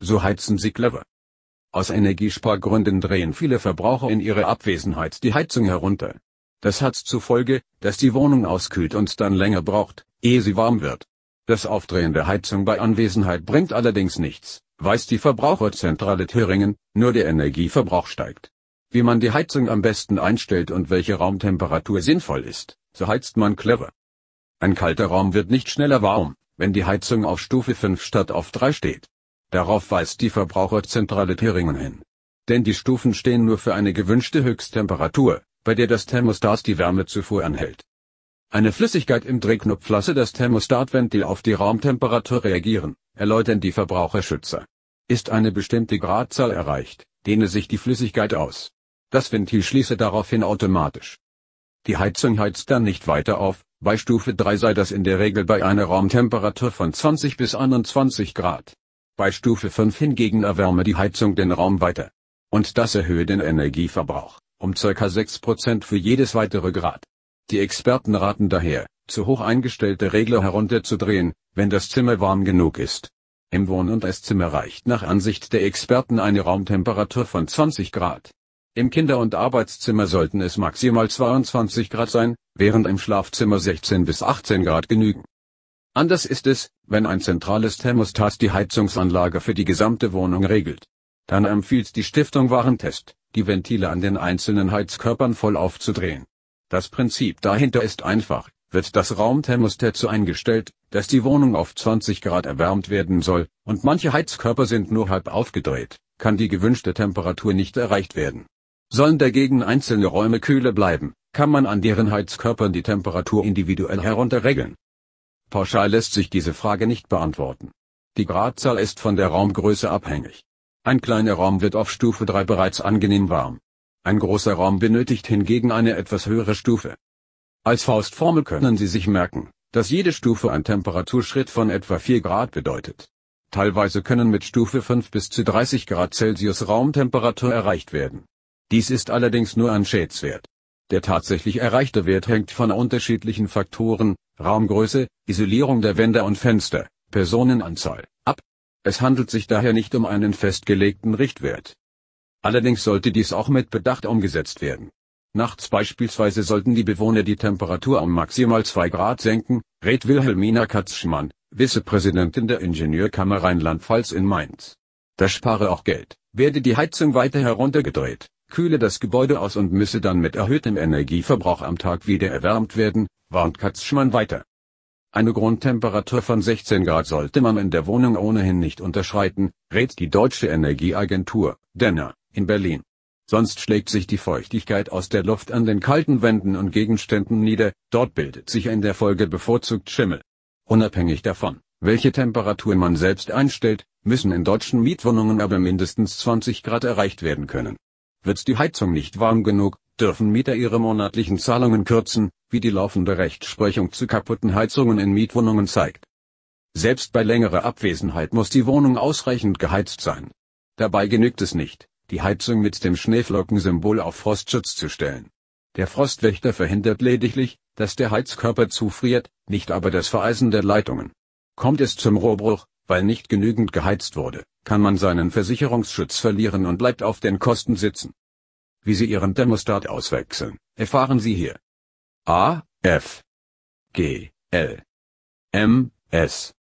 So heizen sie clever. Aus Energiespargründen drehen viele Verbraucher in ihrer Abwesenheit die Heizung herunter. Das hat zur Folge, dass die Wohnung auskühlt und dann länger braucht, ehe sie warm wird. Das Aufdrehen der Heizung bei Anwesenheit bringt allerdings nichts, weiß die Verbraucherzentrale Thüringen, nur der Energieverbrauch steigt. Wie man die Heizung am besten einstellt und welche Raumtemperatur sinnvoll ist, so heizt man clever. Ein kalter Raum wird nicht schneller warm, wenn die Heizung auf Stufe 5 statt auf 3 steht. Darauf weist die Verbraucherzentrale Thüringen hin. Denn die Stufen stehen nur für eine gewünschte Höchsttemperatur, bei der das Thermostat die Wärmezufuhr anhält. Eine Flüssigkeit im Drehknopf lasse das Thermostatventil auf die Raumtemperatur reagieren, erläutern die Verbraucherschützer. Ist eine bestimmte Gradzahl erreicht, dehne sich die Flüssigkeit aus. Das Ventil schließe daraufhin automatisch. Die Heizung heizt dann nicht weiter auf, bei Stufe 3 sei das in der Regel bei einer Raumtemperatur von 20 bis 21 Grad. Bei Stufe 5 hingegen erwärme die Heizung den Raum weiter. Und das erhöhe den Energieverbrauch, um ca. 6% für jedes weitere Grad. Die Experten raten daher, zu hoch eingestellte Regler herunterzudrehen, wenn das Zimmer warm genug ist. Im Wohn- und Esszimmer reicht nach Ansicht der Experten eine Raumtemperatur von 20 Grad. Im Kinder- und Arbeitszimmer sollten es maximal 22 Grad sein, während im Schlafzimmer 16 bis 18 Grad genügen. Anders ist es, wenn ein zentrales Thermostat die Heizungsanlage für die gesamte Wohnung regelt. Dann empfiehlt die Stiftung Warentest, die Ventile an den einzelnen Heizkörpern voll aufzudrehen. Das Prinzip dahinter ist einfach, wird das Raumthermostat so eingestellt, dass die Wohnung auf 20 Grad erwärmt werden soll, und manche Heizkörper sind nur halb aufgedreht, kann die gewünschte Temperatur nicht erreicht werden. Sollen dagegen einzelne Räume kühler bleiben, kann man an deren Heizkörpern die Temperatur individuell herunterregeln. Pauschal lässt sich diese Frage nicht beantworten. Die Gradzahl ist von der Raumgröße abhängig. Ein kleiner Raum wird auf Stufe 3 bereits angenehm warm. Ein großer Raum benötigt hingegen eine etwas höhere Stufe. Als Faustformel können Sie sich merken, dass jede Stufe ein Temperaturschritt von etwa 4 Grad bedeutet. Teilweise können mit Stufe 5 bis zu 30 Grad Celsius Raumtemperatur erreicht werden. Dies ist allerdings nur ein Schätzwert. Der tatsächlich erreichte Wert hängt von unterschiedlichen Faktoren, Raumgröße, Isolierung der Wände und Fenster, Personenanzahl, ab. Es handelt sich daher nicht um einen festgelegten Richtwert. Allerdings sollte dies auch mit Bedacht umgesetzt werden. Nachts beispielsweise sollten die Bewohner die Temperatur um maximal 2 Grad senken, rät Wilhelmina Katzschmann, Vizepräsidentin der Ingenieurkammer Rheinland-Pfalz in Mainz. Das spare auch Geld, werde die Heizung weiter heruntergedreht, kühle das Gebäude aus und müsse dann mit erhöhtem Energieverbrauch am Tag wieder erwärmt werden, warnt Katzschmann weiter. Eine Grundtemperatur von 16 Grad sollte man in der Wohnung ohnehin nicht unterschreiten, rät die deutsche Energieagentur, Denner, in Berlin. Sonst schlägt sich die Feuchtigkeit aus der Luft an den kalten Wänden und Gegenständen nieder, dort bildet sich in der Folge bevorzugt Schimmel. Unabhängig davon, welche Temperatur man selbst einstellt, müssen in deutschen Mietwohnungen aber mindestens 20 Grad erreicht werden können wird die Heizung nicht warm genug, dürfen Mieter ihre monatlichen Zahlungen kürzen, wie die laufende Rechtsprechung zu kaputten Heizungen in Mietwohnungen zeigt. Selbst bei längerer Abwesenheit muss die Wohnung ausreichend geheizt sein. Dabei genügt es nicht, die Heizung mit dem Schneeflockensymbol auf Frostschutz zu stellen. Der Frostwächter verhindert lediglich, dass der Heizkörper zufriert, nicht aber das Vereisen der Leitungen. Kommt es zum Rohrbruch, weil nicht genügend geheizt wurde, kann man seinen Versicherungsschutz verlieren und bleibt auf den Kosten sitzen. Wie Sie Ihren Thermostat auswechseln, erfahren Sie hier. A, F, G, L, M, S.